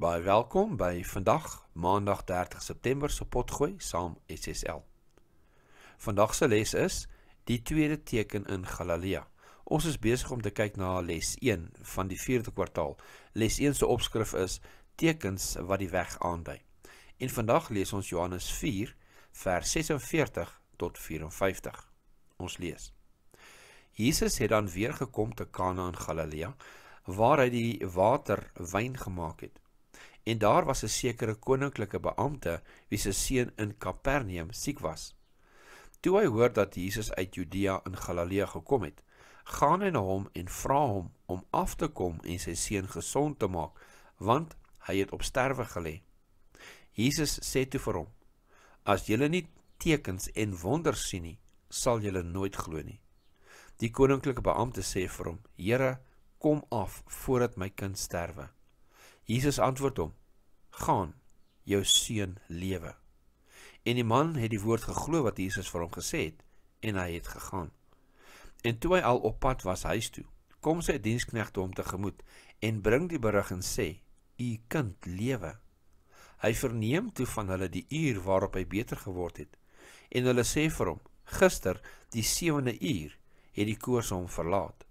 Baie welkom by vandag, Maandag 30 September se potgooi saam SSL. Vandag se les is die tweede teken in Galilea. Ons is besig om te kyk na les 1 van die 4de kwartaal. Les 1 se opskrif is tekens wat die weg aandui. En vandag lees ons Johannes 4 vers 46 tot 54. Ons lees. Jesus het dan weer gekom te Kana in Galilea waar hy die water wyn gemaak het en daar was 'n sekere koninklike beampte wie se seun in Kapernaum siek was. Toe hy hoor dat Jesus uit Judea in Galilea gekom het, gaan hy na hom en vra hom om af te kom en sy seun gesond te maak, want hy het op sterwe gelê. Jesus sê toe vir hom: As julle nie tekens en wonders sien nie, sal julle nooit glo nie. Die koninklike beampte sê vir hom: Here, kom af voordat my kind sterwe. Jesus antwoord hom: "Gaan, jou seun lewe." En die man het die woord geglo wat Jesus vir hom gesê het, en hy het gegaan. En toe hy al op pad was huis toe, kom sy diensknegte hom tegemoet en bring die berig en sê: "U kind lewe." Hy verneem toe van hulle die uur waarop hy beter geword het en hulle sê vir hom: "Gister, die 7de uur, het die koors hom verlaat."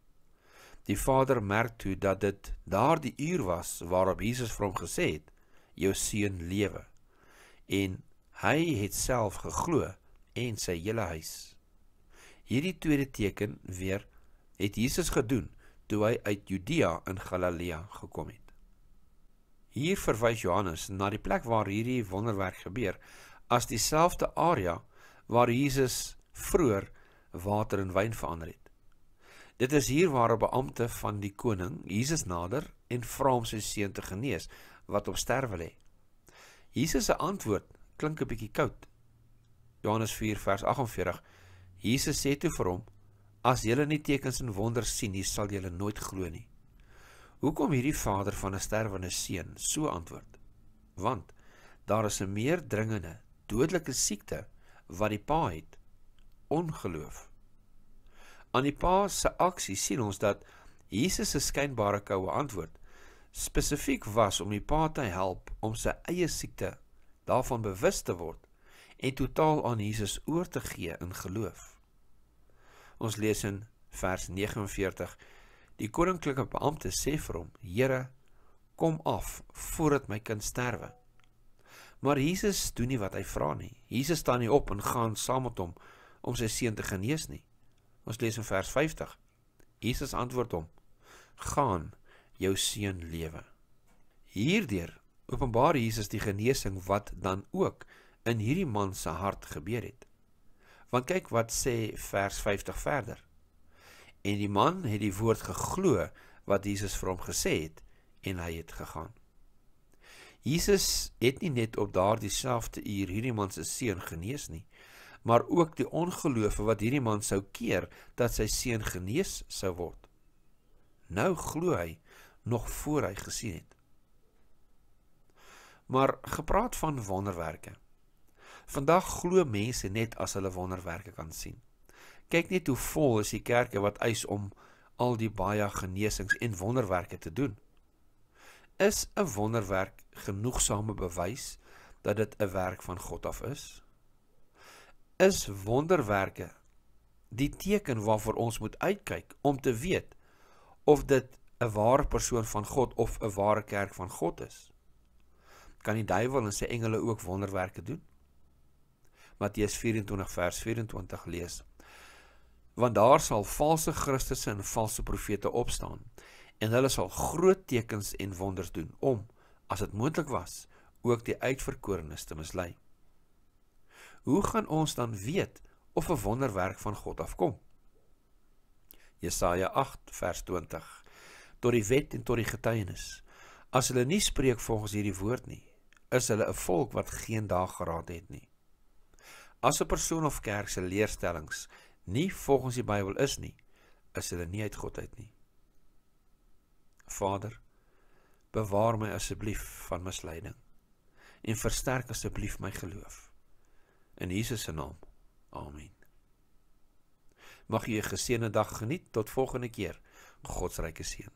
Die Vader merk toe dat dit daardie uur was waarop Jesus vir hom gesê het: "Jou seun lewe." En hy het self geglo en sy hele huis. Hierdie tweede teken weer het Jesus gedoen toe hy uit Judea in Galilea gekom het. Hier verwys Johannes na die plek waar hierdie wonderwerk gebeur as dieselfde area waar Jesus vroeër water in wyn verander het. Dit is hier waar 'n beampte van die koning Jesus nader en vra om sy seun te genees wat op sterwe lê. Jesus se antwoord klink 'n bietjie koud. Johannes 4:48 Jesus sê toe vir hom: "As julle nie tekens en wonders sien nie, sal julle nooit glo nie." Hoekom hierdie vader van 'n sterwende seun so antwoord? Want daar is 'n meer dringende, dodelike siekte wat die pa het: ongeloof. Aan die pa se aksie sien ons dat Jesus se skynbare koue antwoord spesifiek was om die pa te help om sy eie siekte daarvan bewus te word en totaal aan Jesus oor te gee in geloof. Ons lees in vers 49: Die koninklike beampte sê vir hom: "Here, kom af voordat my kind sterwe." Maar Jesus doen nie wat hy vra nie. Jesus staan nie op en gaan saam met hom om sy seun te genees nie. Ons lees in vers 50. Jesus antwoord hom: "Gaan, jou seun lewe." Hierdeur openbaar Jesus die genesing wat dan ook in hierdie man se hart gebeur het. Want kyk wat sê vers 50 verder. En die man het die woord geglo wat Jesus vir hom gesê het en hy het gegaan. Jesus het nie net op daardie selfde uur hierdie man se seun genees nie, maar ook die ongelowe wat hierdie man sou keer dat sy seun genees sou word. Nou glo hy nog voor hy gesien het. Maar gepraat van wonderwerke. Vandag glo mense net as hulle wonderwerke kan sien. Kyk net hoe vol is die kerke wat eis om al die baie genesings en wonderwerke te doen. Is 'n wonderwerk genoegsame bewys dat dit 'n werk van God af is? is wonderwerke die teken waarvoor ons moet uitkyk om te weet of dit 'n ware persoon van God of 'n ware kerk van God is. Kan die duiwel en sy engele ook wonderwerke doen? Matteus 24 vers 24 lees. Want daar sal valse kristusse en valse profete opstaan en hulle sal groot tekens en wonders doen om as dit moontlik was ook die uitverkorenes te mislei hoe gaan ons dan weet of 'n wonderwerk van God afkom? Jesaja 8 vers 20 Tot die wet en tot die getuienis. As hulle nie spreek volgens hierdie woord nie, is hulle 'n volk wat geen dag geraad het nie. As 'n persoon of kerk se leerstellings nie volgens die Bybel is nie, is hulle nie uit God uit nie. Vader, bewaar my asseblief van misleiding en versterk asseblief my geloof. In Jesus se naam. Amen. Mag jy 'n geseënde dag geniet tot volgende keer. God se ryke seën.